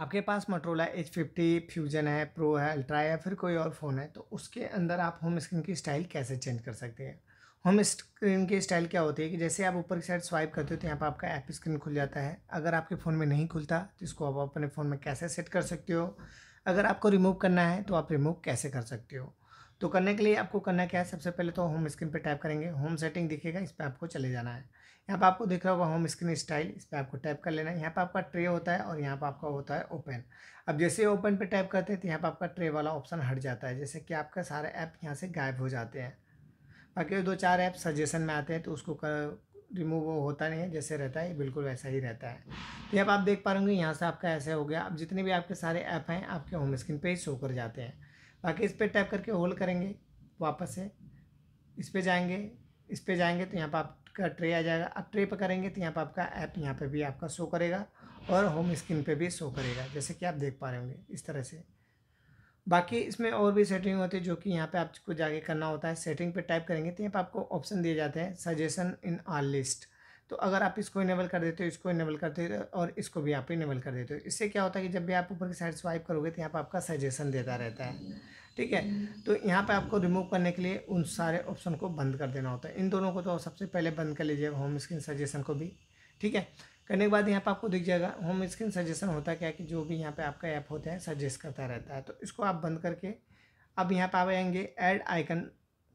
आपके पास Motorola H fifty fusion है प्रो है अल्ट्रा है फिर कोई और फ़ोन है तो उसके अंदर आप होम स्क्रीन की स्टाइल कैसे चेंज कर सकते हैं होम स्क्रीन की स्टाइल क्या होती है कि जैसे आप ऊपर की साइड स्वाइप करते हो तो यहाँ पर आपका ऐप स्क्रीन खुल जाता है अगर आपके फ़ोन में नहीं खुलता तो इसको आप अपने फ़ोन में कैसे सेट कर सकते हो अगर आपको रिमूव करना है तो आप रिमूव कैसे कर सकते हो तो करने के लिए आपको करना क्या है सबसे पहले तो होम स्क्रीन पर टाइप करेंगे होम सेटिंग दिखेगा इस पर आपको चले जाना है यहाँ पर आपको दिख रहा होगा होम स्क्रीन स्टाइल इस पर आपको टाइप कर लेना है यहाँ पर आपका ट्रे होता है और यहाँ पर आपका होता है ओपन अब जैसे ओपन पर टाइप करते हैं तो यहाँ पर आपका ट्रे वाला ऑप्शन हट जाता है जैसे कि आपका सारे ऐप यहाँ से गायब हो जाते हैं बाकी दो चार ऐप सजेशन में आते हैं तो उसको रिमूव वो होता नहीं है जैसे रहता है बिल्कुल वैसा ही रहता है तो अब आप देख पा रहे होंगे यहाँ से आपका ऐसे हो गया अब जितने भी आपके सारे ऐप हैं आपके होम स्क्रीन पे ही शो कर जाते हैं बाकी इस पर टैप करके होल्ड करेंगे वापस से इस पर जाएंगे इस पर जाएंगे तो यहाँ पर आपका ट्रे आ जाएगा अब ट्रे पर करेंगे तो यहाँ पर आपका ऐप यहाँ पर भी आपका शो करेगा और होम स्क्रीन पर भी शो करेगा जैसे कि आप देख पा रहे होंगे इस तरह से बाकी इसमें और भी सेटिंग होती है जो कि यहाँ पे आपको जाके करना होता है सेटिंग पे टाइप करेंगे तो यहाँ पर आपको ऑप्शन दिए जाते हैं सजेशन इन आर लिस्ट तो अगर आप इसको इनेबल कर देते हो इसको इनेबल कर देते हो और इसको भी आप इनेबल कर देते हो इससे क्या होता है कि जब भी आप ऊपर की साइड स्वाइप करोगे तो यहाँ पर आपका सजेशन देता रहता है ठीक है तो यहाँ पर आपको रिमूव करने के लिए उन सारे ऑप्शन को बंद कर देना होता है इन दोनों को तो सबसे पहले बंद कर लीजिएगा होम स्क्रीन सजेशन को भी ठीक है करने के बाद यहाँ पर आपको दिख जाएगा होम स्क्रीन सजेशन होता क्या कि जो भी यहाँ पर आपका ऐप होता है सजेस्ट करता रहता है तो इसको आप बंद करके अब यहाँ पर आएंगे add icon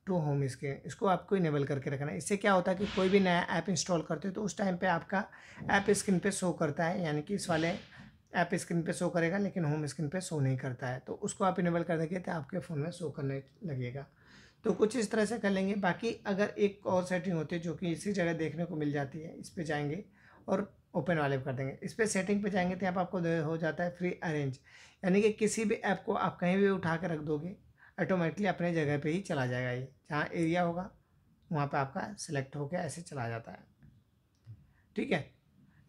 to home screen इसको आपको इनेबल करके रखना है इससे क्या होता है कि कोई भी नया ऐप इंस्टॉल करते हो तो उस टाइम पे आपका ऐप स्क्रीन पे शो करता है यानी कि इस वाले ऐप स्क्रीन पे शो करेगा लेकिन होम स्क्रीन पे शो नहीं करता है तो उसको आप इनेबल कर देंगे तो आपके फ़ोन में शो करने लगेगा तो कुछ इस तरह से कर लेंगे बाकी अगर एक और सेटिंग होती है जो कि इसी जगह देखने को मिल जाती है इस पर जाएंगे और ओपन वाले कर देंगे इस पर सेटिंग पे जाएंगे तो यहाँ पर आपको हो जाता है फ्री अरेंज यानी कि किसी भी ऐप को आप कहीं भी उठा कर रख दोगे ऑटोमेटिकली अपने जगह पे ही चला जाएगा ये जहाँ एरिया होगा वहाँ पे आपका सिलेक्ट होकर ऐसे चला जाता है ठीक है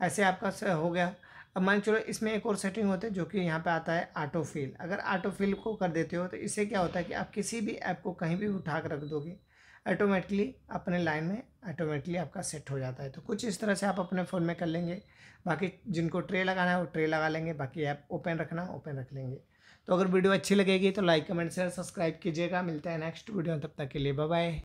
ऐसे आपका हो गया अब मान चलो इसमें एक और सेटिंग होती है जो कि यहाँ पर आता है ऑटो फिल अगर ऑटो फिल को कर देते हो तो इससे क्या होता है कि आप किसी भी ऐप को कहीं भी उठा कर रख दोगे ऑटोमेटिकली अपने लाइन में ऑटोमेटिकली आपका सेट हो जाता है तो कुछ इस तरह से आप अपने फ़ोन में कर लेंगे बाकी जिनको ट्रे लगाना है वो ट्रे लगा लेंगे बाकी ऐप ओपन रखना ओपन रख लेंगे तो अगर वीडियो अच्छी लगेगी तो लाइक कमेंट शेयर सब्सक्राइब कीजिएगा मिलता है नेक्स्ट वीडियो तब तक के लिए बाय